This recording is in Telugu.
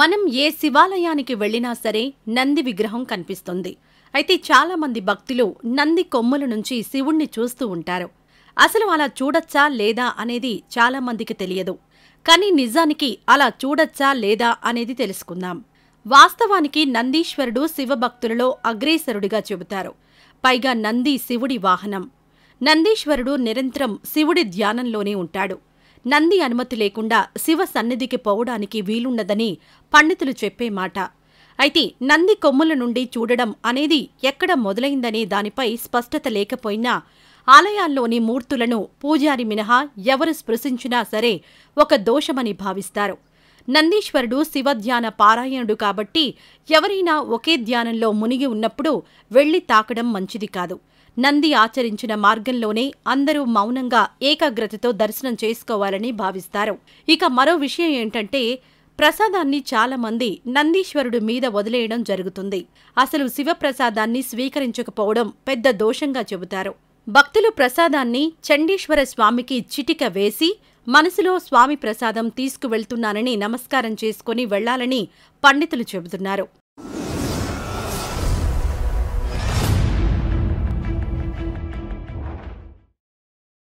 మనం ఏ శివాలయానికి వెళ్ళినా సరే నంది విగ్రహం కనిపిస్తుంది అయితే చాలామంది భక్తులు నంది కొమ్ముల నుంచి శివుణ్ణి చూస్తూ ఉంటారు అసలు అలా చూడొచ్చా లేదా అనేది చాలామందికి తెలియదు కానీ నిజానికి అలా చూడొచ్చా లేదా అనేది తెలుసుకుందాం వాస్తవానికి నందీశ్వరుడు శివభక్తులలో అగ్రేసరుడిగా చెబుతారు పైగా నంది శివుడి వాహనం నందీశ్వరుడు నిరంతరం శివుడి ధ్యానంలోనే ఉంటాడు నంది అనుమతి లేకుండా శివ సన్నిధికి పోవడానికి వీలుండదని పండితులు చెప్పే మాట అయితే నంది కొమ్ముల నుండి చూడడం అనేది ఎక్కడ మొదలైందనే దానిపై స్పష్టత లేకపోయినా ఆలయాల్లోని మూర్తులను పూజారి మినహా ఎవరు స్పృశించినా సరే ఒక దోషమని భావిస్తారు నందీశ్వరుడు శివధ్యాన పారాయణుడు కాబట్టి ఎవరైనా ఒకే ధ్యానంలో మునిగి ఉన్నప్పుడు వెళ్లి తాకడం మంచిది కాదు నంది ఆచరించిన మార్గంలోనే అందరూ మౌనంగా ఏకాగ్రతతో దర్శనం చేసుకోవాలని భావిస్తారు ఇక మరో విషయం ఏంటంటే ప్రసాదాన్ని చాలామంది నందీశ్వరుడు మీద వదిలేయడం జరుగుతుంది అసలు శివప్రసాదాన్ని స్వీకరించకపోవడం పెద్ద దోషంగా చెబుతారు భక్తులు ప్రసాదాన్ని చండీశ్వర స్వామికి చిటిక వేసి మనసులో స్వామి ప్రసాదం తీసుకువెళ్తున్నానని నమస్కారం చేసుకుని వెళ్లాలని పండితులు చెబుతున్నారు